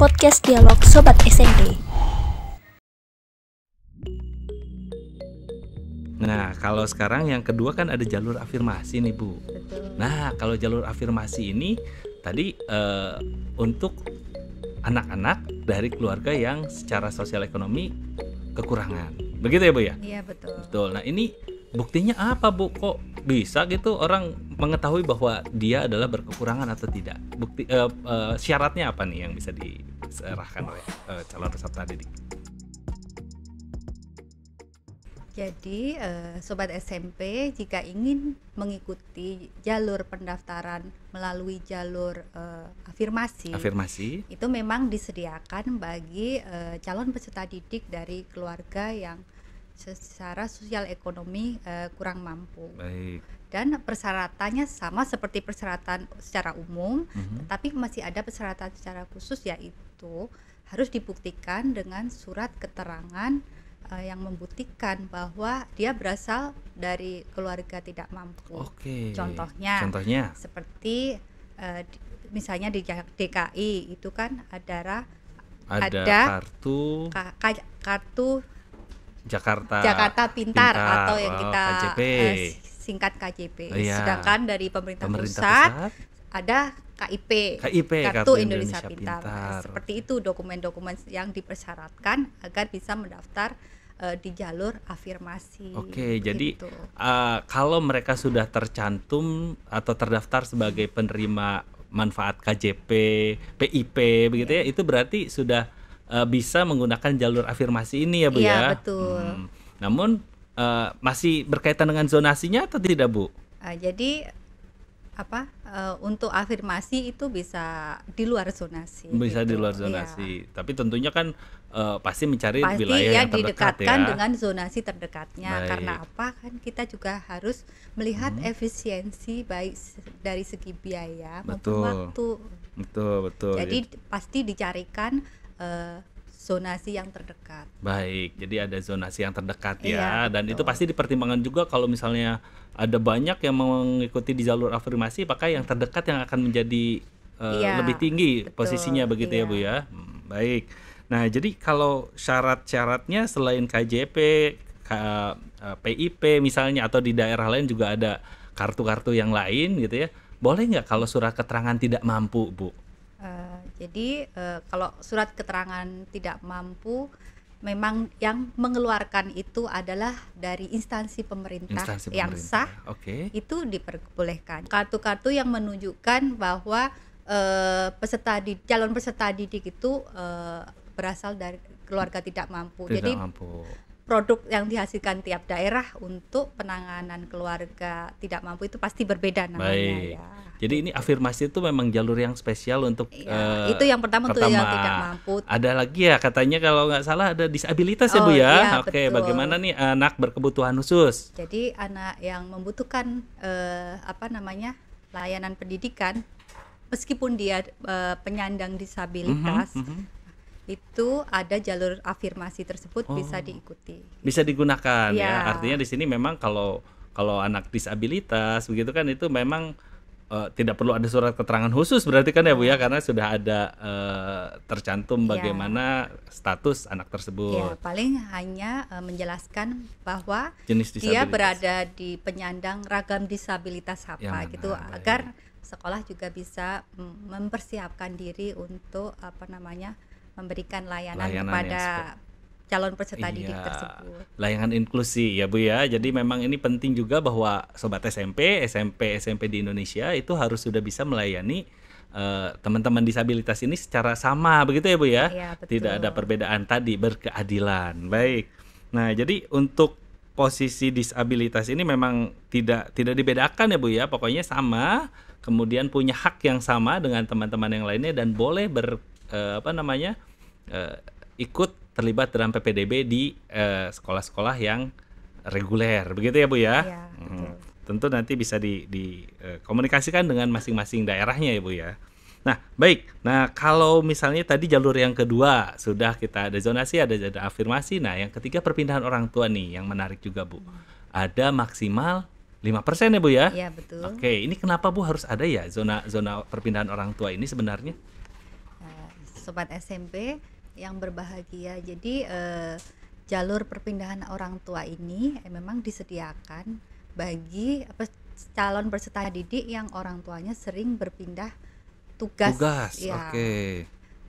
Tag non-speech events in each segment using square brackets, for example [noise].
podcast dialog Sobat SMP. Nah, kalau sekarang yang kedua kan ada jalur afirmasi nih, Bu. Betul. Nah, kalau jalur afirmasi ini tadi uh, untuk anak-anak dari keluarga yang secara sosial ekonomi kekurangan. Begitu ya, Bu ya? Iya, betul. Betul. Nah, ini buktinya apa, Bu? Kok bisa gitu orang mengetahui bahwa dia adalah berkekurangan atau tidak? Bukti uh, uh, syaratnya apa nih yang bisa diserahkan oleh uh, calon peserta didik? Jadi sobat SMP jika ingin mengikuti jalur pendaftaran melalui jalur uh, afirmasi, afirmasi itu memang disediakan bagi uh, calon peserta didik dari keluarga yang secara sosial ekonomi uh, kurang mampu. Baik dan persyaratannya sama seperti persyaratan secara umum, mm-hmm. tetapi masih ada persyaratan secara khusus yaitu harus dibuktikan dengan surat keterangan uh, yang membuktikan bahwa dia berasal dari keluarga tidak mampu. Okay. Contohnya, Contohnya seperti uh, di, misalnya di DKI itu kan ada ada, kartu ka, kartu Jakarta Jakarta Pintar, Pintar atau yang oh, kita Uh, singkat KJP. Oh, iya. Sedangkan dari pemerintah, pemerintah pusat, pusat ada KIP, KIP Kartu, Kartu Indonesia, Indonesia Pintar. Pintar. Nah, seperti itu dokumen-dokumen yang dipersyaratkan agar bisa mendaftar uh, di jalur afirmasi. Oke, Begitu. jadi uh, eh, kalau mereka sudah tercantum atau terdaftar sebagai penerima manfaat KJP, PIP begitu yeah. ya, iya. itu berarti sudah uh, bisa menggunakan jalur afirmasi ini ya, Bu yeah, ya. Iya, betul. Hmm. Namun Eh, masih berkaitan dengan zonasinya atau tidak Bu? Uh, jadi apa uh, untuk afirmasi itu bisa di luar zonasi. Bisa gitu. di luar zonasi. Ya. Tapi tentunya kan uh, pasti mencari pasti wilayah ya, yang terdekat didekatkan ya. dengan zonasi terdekatnya. Baik. Karena apa? Kan kita juga harus melihat hmm. efisiensi baik dari segi biaya betul. maupun waktu. Betul, betul. Jadi ya. pasti dicarikan uh, zonasi yang terdekat. Baik, jadi ada zonasi yang terdekat ya, iya, dan itu pasti dipertimbangkan juga kalau misalnya ada banyak yang mengikuti di jalur afirmasi, pakai yang terdekat yang akan menjadi uh, iya, lebih tinggi betul, posisinya begitu iya. ya bu iya. ya. Hmm, baik. Nah, jadi kalau syarat-syaratnya selain KJP, K, PIP eh, misalnya atau di daerah lain juga ada kartu-kartu yang lain gitu ya. Boleh nggak kalau surat keterangan tidak mampu, Bu? Jadi eh, kalau surat keterangan tidak mampu memang yang mengeluarkan itu adalah dari instansi pemerintah, instansi pemerintah. yang sah. Oke. Okay. Itu diperbolehkan. Kartu-kartu yang menunjukkan bahwa eh, peserta di calon peserta didik itu eh, berasal dari keluarga tidak mampu. Tidak Jadi mampu produk yang dihasilkan tiap daerah untuk penanganan keluarga tidak mampu itu pasti berbeda namanya Baik. ya. Jadi ini afirmasi itu memang jalur yang spesial untuk ya, uh, itu yang pertama, pertama. tuh yang tidak mampu. Ada lagi ya katanya kalau nggak salah ada disabilitas ya, oh, ya Bu ya. ya Oke, okay, bagaimana nih anak berkebutuhan khusus? Jadi anak yang membutuhkan uh, apa namanya? layanan pendidikan meskipun dia uh, penyandang disabilitas mm -hmm, mm -hmm itu ada jalur afirmasi tersebut oh. bisa diikuti. Bisa digunakan ya. ya. Artinya di sini memang kalau kalau anak disabilitas begitu kan itu memang uh, tidak perlu ada surat keterangan khusus berarti kan ya Bu ya karena sudah ada uh, tercantum iya. bagaimana ya. status anak tersebut. Ya, paling hanya uh, menjelaskan bahwa Jenis dia berada di penyandang ragam disabilitas apa ya, gitu nah, agar sekolah juga bisa mm, mempersiapkan diri untuk apa namanya memberikan layanan, layanan kepada calon peserta iya. didik tersebut. Layanan inklusi ya Bu ya. Jadi memang ini penting juga bahwa sobat SMP, SMP, SMP di Indonesia itu harus sudah bisa melayani eh, teman-teman uh, disabilitas ini secara sama begitu ya Bu ya. Iya, Tidak ada perbedaan tadi berkeadilan. Baik. Nah, jadi untuk posisi disabilitas ini memang tidak tidak dibedakan ya Bu ya. Pokoknya sama, kemudian punya hak yang sama dengan teman-teman yang lainnya dan boleh ber uh, apa namanya? Uh, ikut terlibat dalam PPDB di eh, sekolah-sekolah uh, yang reguler, begitu ya Bu ya? ya hmm. Tentu nanti bisa dikomunikasikan di, uh, dengan masing-masing daerahnya ya Bu ya. Nah, baik. Nah, kalau misalnya tadi jalur yang kedua sudah kita ada zonasi, ada ada afirmasi. Nah, yang ketiga perpindahan orang tua nih yang menarik juga, Bu. Hmm. Ada maksimal 5% ya, Bu ya? Iya, betul. Oke, ini kenapa Bu harus ada ya zona zona perpindahan orang tua ini sebenarnya? Eh, sobat SMP yang berbahagia. Jadi eh, jalur perpindahan orang tua ini eh, memang disediakan bagi apa, calon peserta didik yang orang tuanya sering berpindah tugas. Tugas, ya. oke. Okay.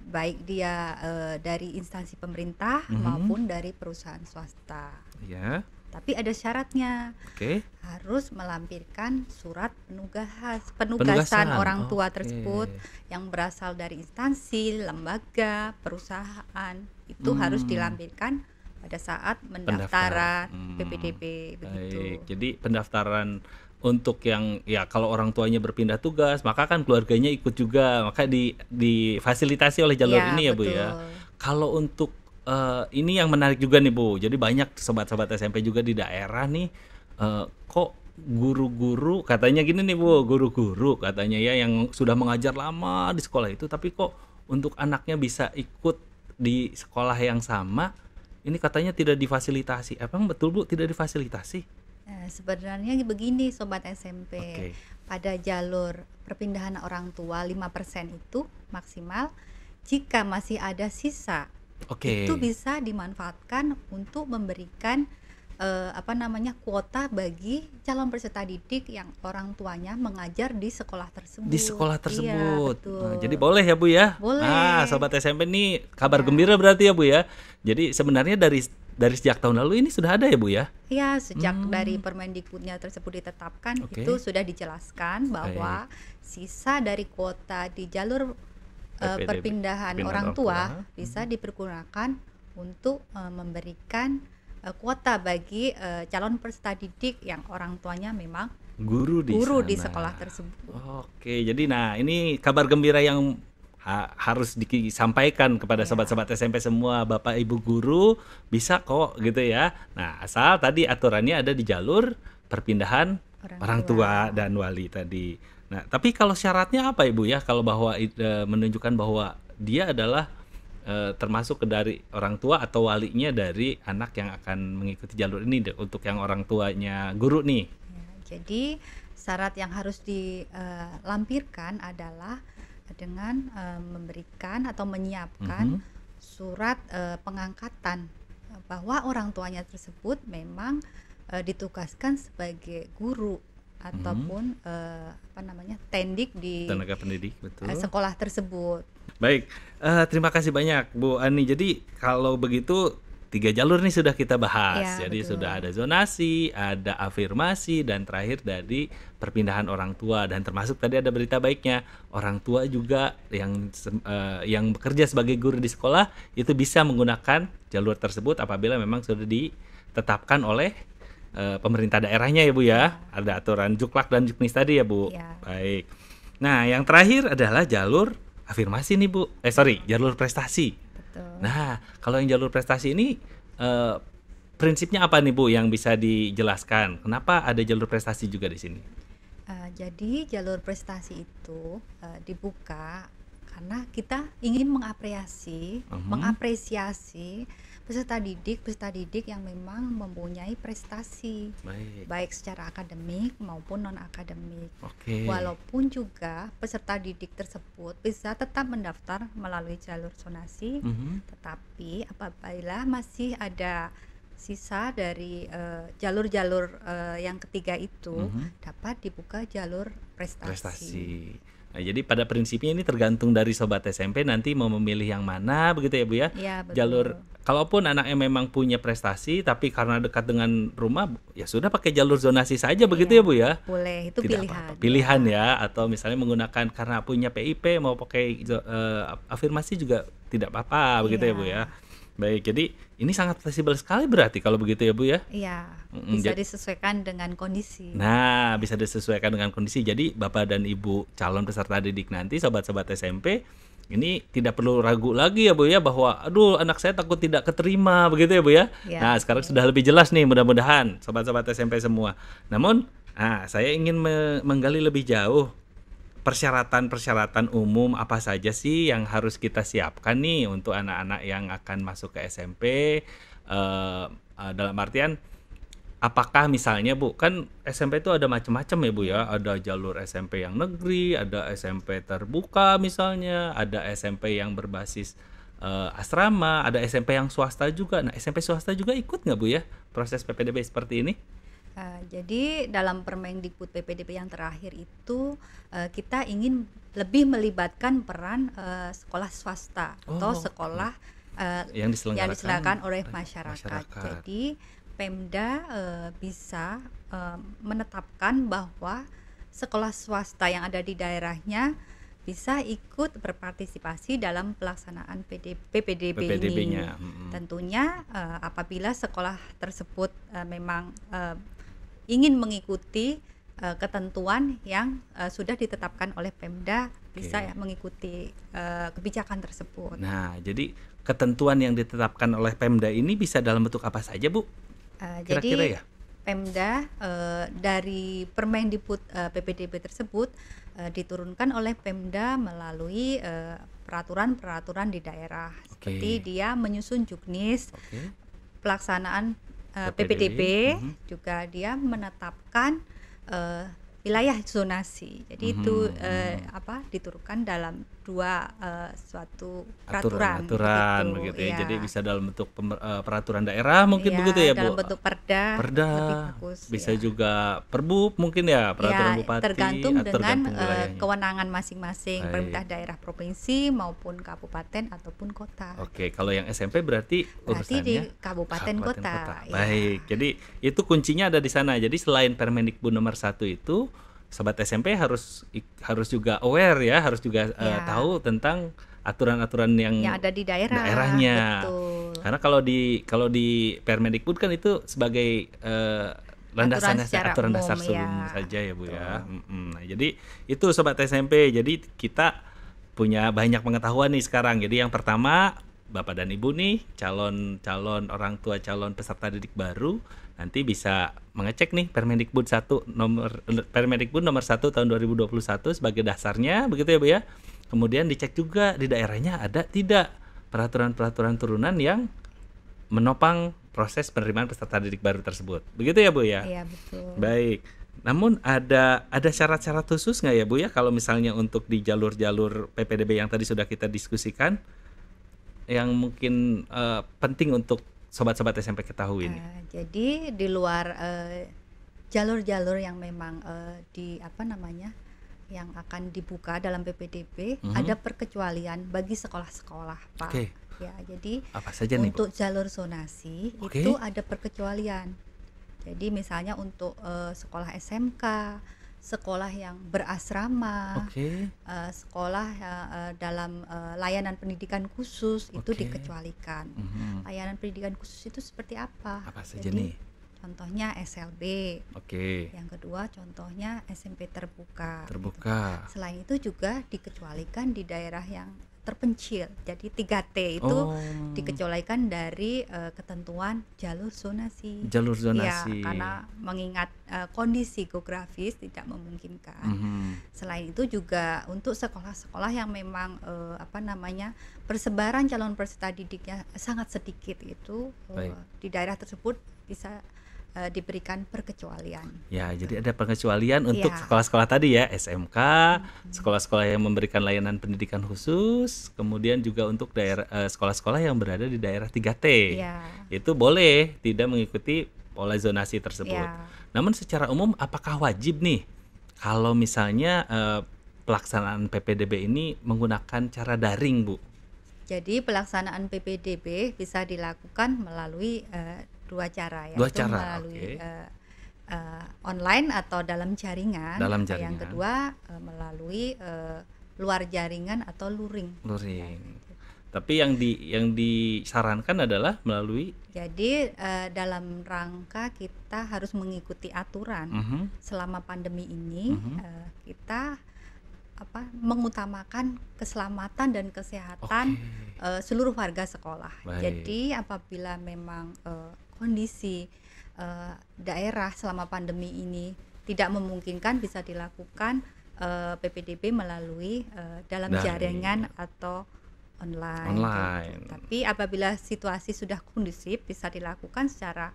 Baik dia eh, dari instansi pemerintah mm -hmm. maupun dari perusahaan swasta. Ya. Yeah tapi ada syaratnya. Okay. Harus melampirkan surat penugasan penugasan, penugasan. orang tua okay. tersebut yang berasal dari instansi, lembaga, perusahaan. Itu hmm. harus dilampirkan pada saat pendaftaran hmm. begitu. Jadi pendaftaran untuk yang ya kalau orang tuanya berpindah tugas, maka kan keluarganya ikut juga, maka di difasilitasi oleh jalur ya, ini ya, betul. Bu ya. Kalau untuk Eh, ini yang menarik juga nih Bu. Jadi banyak sobat-sobat SMP juga di daerah nih uh, kok guru-guru katanya gini nih Bu, guru-guru katanya ya yang sudah mengajar lama di sekolah itu tapi kok untuk anaknya bisa ikut di sekolah yang sama ini katanya tidak difasilitasi. Emang betul Bu tidak difasilitasi? Nah, sebenarnya begini sobat SMP. Okay. Pada jalur perpindahan orang tua 5% itu maksimal jika masih ada sisa okay. itu bisa dimanfaatkan untuk memberikan uh, apa namanya kuota bagi calon peserta didik yang orang tuanya mengajar di sekolah tersebut. Di sekolah iya, tersebut. Iya, Nah, jadi boleh ya Bu ya. Boleh. Nah, sobat SMP ini kabar ya. gembira berarti ya Bu ya. Jadi sebenarnya dari dari sejak tahun lalu ini sudah ada ya Bu ya? Iya, sejak hmm. dari Permendikbudnya tersebut ditetapkan okay. itu sudah dijelaskan bahwa Baik. sisa dari kuota di jalur Eh, perpindahan orang tua, bisa mm-hmm. dipergunakan untuk uh, memberikan uh, kuota bagi uh, calon peserta didik yang orang tuanya memang guru di guru di sekolah tersebut. Oke, jadi nah ini kabar gembira yang ha harus disampaikan kepada iya. sobat-sobat ya. SMP semua, Bapak Ibu guru bisa kok gitu ya. Nah, asal tadi aturannya ada di jalur perpindahan orang, orang tua. tua dan wali tadi. Nah, tapi kalau syaratnya apa Ibu ya kalau bahwa e, menunjukkan bahwa dia adalah e, termasuk dari orang tua atau walinya dari anak yang akan mengikuti jalur ini untuk yang orang tuanya guru nih. Ya, jadi syarat yang harus dilampirkan e, adalah dengan e, memberikan atau menyiapkan mm -hmm. surat e, pengangkatan bahwa orang tuanya tersebut memang e, ditugaskan sebagai guru ataupun hmm. uh, apa namanya tendik di tenaga pendidik betul uh, sekolah tersebut. Baik, uh, terima kasih banyak Bu Ani. Jadi kalau begitu tiga jalur nih sudah kita bahas. Ya, Jadi betul. sudah ada zonasi, ada afirmasi, dan terakhir dari perpindahan orang tua. Dan termasuk tadi ada berita baiknya orang tua juga yang uh, yang bekerja sebagai guru di sekolah itu bisa menggunakan jalur tersebut apabila memang sudah ditetapkan oleh Eh, pemerintah daerahnya ya Bu ya. Ada aturan Juklak dan Juknis tadi ya Bu. Ya. Baik. Nah, yang terakhir adalah jalur afirmasi nih Bu. Eh sorry, jalur prestasi. Betul. Nah, kalau yang jalur prestasi ini eh, prinsipnya apa nih Bu yang bisa dijelaskan? Kenapa ada jalur prestasi juga di sini? Uh, jadi jalur prestasi itu uh, dibuka karena kita ingin mengapresiasi, uh mhm. -huh. mengapresiasi peserta didik peserta didik yang memang mempunyai prestasi baik, baik secara akademik maupun non akademik okay. walaupun juga peserta didik tersebut bisa tetap mendaftar melalui jalur sonasi mm -hmm. tetapi apabila masih ada sisa dari eh, jalur-jalur uh, uh, yang ketiga itu mm -hmm. dapat dibuka jalur prestasi. prestasi. Nah, jadi pada prinsipnya ini tergantung dari sobat SMP nanti mau memilih yang mana begitu ya Bu ya. ya Jalur kalaupun anaknya memang punya prestasi tapi karena dekat dengan rumah ya sudah pakai jalur zonasi saja ya, begitu iya, ya Bu ya. Boleh, itu Tidak pilihan. Apa -apa. Pilihan ya. atau misalnya menggunakan karena punya PIP mau pakai uh, afirmasi juga tidak apa-apa begitu ya. ya Bu ya. Iya. Baik, jadi ini sangat fleksibel sekali berarti kalau begitu ya Bu ya? Iya, bisa disesuaikan dengan kondisi. Nah, bisa disesuaikan dengan kondisi. Jadi Bapak dan Ibu calon peserta didik nanti, sobat-sobat SMP, ini tidak perlu ragu lagi ya Bu ya bahwa aduh anak saya takut tidak keterima begitu ya Bu ya? ya nah, sekarang ya. sudah lebih jelas nih mudah-mudahan sobat-sobat SMP semua. Namun, nah saya ingin menggali lebih jauh persyaratan-persyaratan umum apa saja sih yang harus kita siapkan nih untuk anak-anak yang akan masuk ke SMP uh, eh, uh, eh, dalam artian apakah misalnya Bu kan SMP itu ada macam-macam ya Bu ya ada jalur SMP yang negeri ada SMP terbuka misalnya ada SMP yang berbasis uh, asrama ada SMP yang swasta juga nah SMP swasta juga ikut nggak Bu ya proses PPDB seperti ini? Uh, jadi dalam Permendikbud PPDP yang terakhir itu uh, kita ingin lebih melibatkan peran uh, sekolah swasta oh, atau sekolah uh, yang diselenggarakan, oleh masyarakat. masyarakat. Jadi Pemda uh, bisa uh, menetapkan bahwa sekolah swasta yang ada di daerahnya bisa ikut berpartisipasi dalam pelaksanaan PD, PPDB, ini. Hmm. Tentunya uh, apabila sekolah tersebut uh, memang uh, ingin mengikuti uh, ketentuan yang uh, sudah ditetapkan oleh Pemda okay. bisa ya, mengikuti uh, kebijakan tersebut. Nah, jadi ketentuan yang ditetapkan oleh Pemda ini bisa dalam bentuk apa saja, Bu? kira Kira-kira ya? Pemda uh, dari Permendikbud uh, PPDB tersebut uh, diturunkan oleh Pemda melalui peraturan-peraturan di daerah okay. seperti dia menyusun juknis okay. pelaksanaan PPDB uh-huh. Eh, mm-hmm. juga dia menetapkan uh, wilayah zonasi. Jadi uh-huh. itu uh, apa diturunkan dalam dua uh, suatu peraturan aturan, begitu, begitu ya. ya jadi bisa dalam bentuk pemer, uh, peraturan daerah mungkin ya, begitu ya dalam bu dalam bentuk perda perda bagus, bisa ya. juga perbup mungkin ya peraturan ya, bupati tergantung dengan uh, kewenangan masing-masing pemerintah daerah provinsi maupun kabupaten ataupun kota oke kalau yang SMP berarti berarti di kabupaten, kabupaten kota, kota. Ya. baik jadi itu kuncinya ada di sana jadi selain Permendikbud nomor satu itu sobat SMP harus harus juga aware ya, harus juga uh, tahu tentang aturan-aturan yang, yang ada di daerah daerahnya. Betul. Karena kalau di kalau di Permendikbud kan itu sebagai uh, eh, landasan aturan, aturan dasar umum ya. saja ya Bu ya. Nah, jadi itu sobat SMP. Jadi kita punya banyak pengetahuan nih sekarang. Jadi yang pertama bapak dan ibu nih calon calon orang tua calon peserta didik baru nanti bisa mengecek nih Permendikbud 1 nomor Permendikbud nomor 1 tahun 2021 sebagai dasarnya begitu ya Bu ya. Kemudian dicek juga di daerahnya ada tidak peraturan-peraturan turunan yang menopang proses penerimaan peserta didik baru tersebut. Begitu ya Bu ya? Iya, betul. Baik. Namun ada ada syarat-syarat khusus nggak ya Bu ya kalau misalnya untuk di jalur-jalur PPDB yang tadi sudah kita diskusikan? yang mungkin uh, penting untuk sobat-sobat SMP ketahui ini? Uh, ah, jadi di luar eh, jalur-jalur uh, yang memang uh, di apa namanya yang akan dibuka dalam PPDB uh-huh. Mhm. ada perkecualian bagi sekolah-sekolah, Pak. Okay. Ya, jadi apa saja nih, untuk Bu? jalur zonasi okay. itu ada perkecualian. Jadi misalnya untuk uh, sekolah SMK, sekolah yang berasrama, okay. uh, eh, sekolah uh, dalam uh, layanan pendidikan khusus okay. itu dikecualikan. Mm -hmm. Layanan pendidikan khusus itu seperti apa? Apa saja Jadi, nih? Contohnya SLB. Oke. Okay. Yang kedua contohnya SMP terbuka. Terbuka. Gitu. Selain itu juga dikecualikan di daerah yang terpencil. Jadi 3T itu oh. dikecualikan dari uh, ketentuan jalur zonasi. Jalur iya, zonasi. Ya, karena mengingat uh, kondisi geografis tidak memungkinkan. Mm -hmm. Selain itu juga untuk sekolah-sekolah yang memang uh, apa namanya persebaran calon peserta didiknya sangat sedikit itu uh, di daerah tersebut bisa Eh, diberikan perkecualian. Ya, gitu. jadi ada perkecualian untuk iya. sekolah-sekolah ya. tadi ya, SMK, mm-hmm. sekolah-sekolah yang memberikan layanan pendidikan khusus, kemudian juga untuk daerah eh, sekolah-sekolah yang berada di daerah 3T. Ya. Itu boleh tidak mengikuti pola zonasi tersebut. Ya. Namun secara umum apakah wajib nih kalau misalnya uh, pelaksanaan PPDB ini menggunakan cara daring, Bu? Jadi pelaksanaan PPDB bisa dilakukan melalui uh, dua cara ya. Dua cara. Melalui okay. uh, eh, uh, eh, online atau dalam jaringan. Dalam jaringan. Yang kedua uh, melalui uh, luar jaringan atau luring. Luring. Ya. Gitu. Tapi yang di yang disarankan adalah melalui. Jadi uh, dalam rangka kita harus mengikuti aturan uh mhm. -huh. selama pandemi ini uh -huh. uh, kita apa mengutamakan keselamatan dan kesehatan okay. uh, seluruh warga sekolah. Baik. Jadi apabila memang uh, kondisi uh, daerah selama pandemi ini tidak memungkinkan bisa dilakukan uh, eh, PPDB melalui uh, dalam Dari. jaringan atau online. Gitu. online. Tapi apabila situasi sudah kondusif bisa dilakukan secara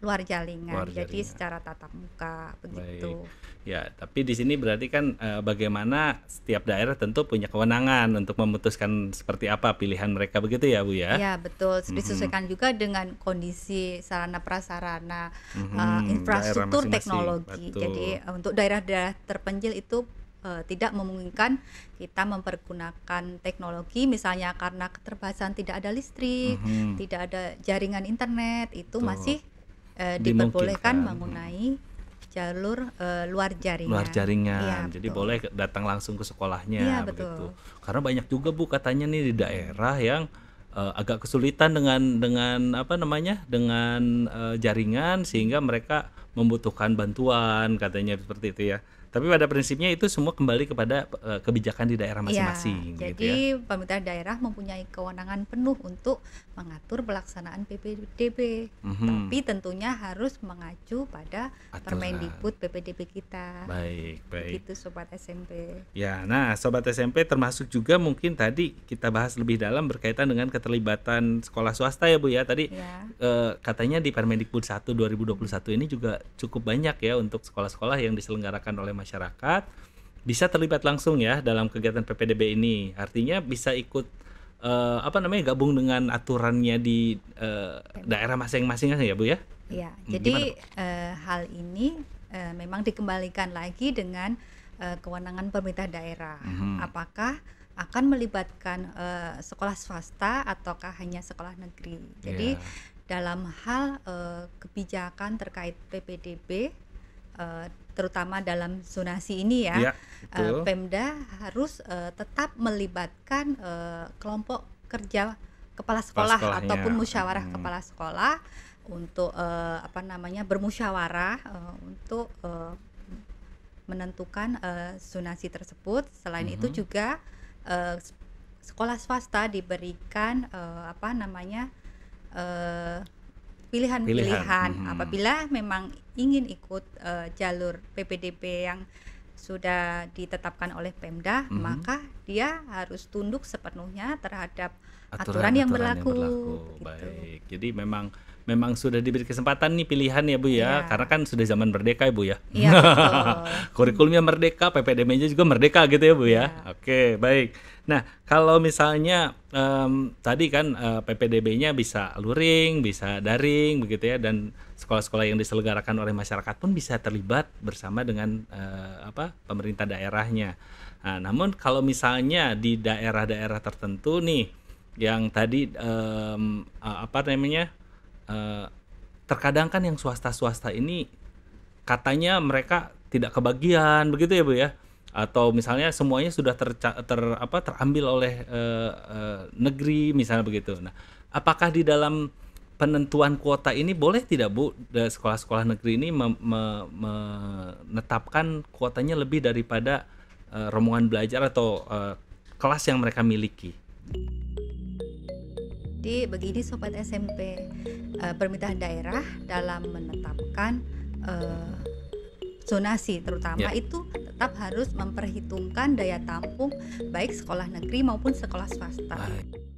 luar jaringan, luar jaringan. jadi secara tatap muka begitu. Baik. Ya, tapi di sini berarti kan e, bagaimana setiap daerah tentu punya kewenangan untuk memutuskan seperti apa pilihan mereka begitu ya, Bu ya? Ya, betul. Mhm. Disesuaikan mm -hmm. juga dengan kondisi sarana prasarana, mm -hmm. e, infrastruktur masing -masing. teknologi. Betul. Jadi eh, untuk daerah-daerah terpencil itu eh, tidak memungkinkan kita mempergunakan teknologi misalnya karena keterbatasan tidak ada listrik, mm -hmm. tidak ada jaringan internet itu Betul. masih Eh, diperbolehkan mengenai jalur uh, luar jaringan. Luar jaringan. Ya, Jadi betul. boleh datang langsung ke sekolahnya ya, begitu. Betul. Karena banyak juga Bu katanya nih di daerah yang uh, agak kesulitan dengan dengan apa namanya? dengan uh, jaringan sehingga mereka membutuhkan bantuan katanya seperti itu ya. Tapi pada prinsipnya itu semua kembali kepada kebijakan di daerah iya, masing-masing. Gitu ya, gitu jadi ya. pemerintah daerah mempunyai kewenangan penuh untuk mengatur pelaksanaan PPDB, mm-hmm. tapi tentunya harus mengacu pada Permendikbud PPDB kita. Baik, baik. Itu sobat SMP. Ya, nah sobat SMP termasuk juga mungkin tadi kita bahas lebih dalam berkaitan dengan keterlibatan sekolah swasta ya Bu ya. Tadi ya. Eh, katanya di Permendikbud 1 2021 ini juga cukup banyak ya untuk sekolah-sekolah yang diselenggarakan oleh masyarakat bisa terlibat langsung ya dalam kegiatan PPDB ini. Artinya bisa ikut uh, apa namanya gabung dengan aturannya di uh, daerah masing-masing kan ya Bu ya? Iya. Hmm, jadi uh, hal ini uh, memang dikembalikan lagi dengan uh, kewenangan pemerintah daerah. Hmm. Apakah akan melibatkan uh, sekolah swasta ataukah hanya sekolah negeri? Jadi yeah. dalam hal uh, kebijakan terkait PPDB uh, terutama dalam zonasi ini ya, ya uh, Pemda harus uh, tetap melibatkan uh, kelompok kerja kepala sekolah kepala ataupun musyawarah hmm. kepala sekolah untuk uh, apa namanya bermusyawarah uh, untuk uh, menentukan uh, zonasi tersebut. Selain hmm. itu juga uh, sekolah swasta diberikan uh, apa namanya uh, pilihan-pilihan hmm. apabila memang ingin ikut uh, jalur PPDB yang sudah ditetapkan oleh Pemda hmm. maka dia harus tunduk sepenuhnya terhadap aturan, aturan yang berlaku. Yang berlaku. Gitu. Baik. Jadi memang memang sudah diberi kesempatan nih pilihan ya Bu ya, yeah. karena kan sudah zaman merdeka ya Bu ya. Yeah, iya, [laughs] Kurikulumnya merdeka, PPDB-nya juga merdeka gitu ya Bu ya. Yeah. Oke, baik. Nah, kalau misalnya um, tadi kan uh, eh, PPDB-nya bisa luring, bisa daring begitu ya dan sekolah-sekolah yang diselenggarakan oleh masyarakat pun bisa terlibat bersama dengan uh, apa? pemerintah daerahnya. Nah, namun kalau misalnya di daerah-daerah tertentu nih yang tadi um, apa namanya? Eh, terkadang kan yang swasta-swasta ini katanya mereka tidak kebagian begitu ya bu ya atau misalnya semuanya sudah ter, ter apa terambil oleh uh, uh, negeri misalnya begitu. Nah, apakah di dalam penentuan kuota ini boleh tidak bu sekolah-sekolah negeri ini me me menetapkan kuotanya lebih daripada uh, rombongan belajar atau uh, kelas yang mereka miliki? Jadi begini sobat SMP, uh, eh, pemerintahan daerah dalam menetapkan uh, zonasi terutama yeah. itu tetap harus memperhitungkan daya tampung baik sekolah negeri maupun sekolah swasta.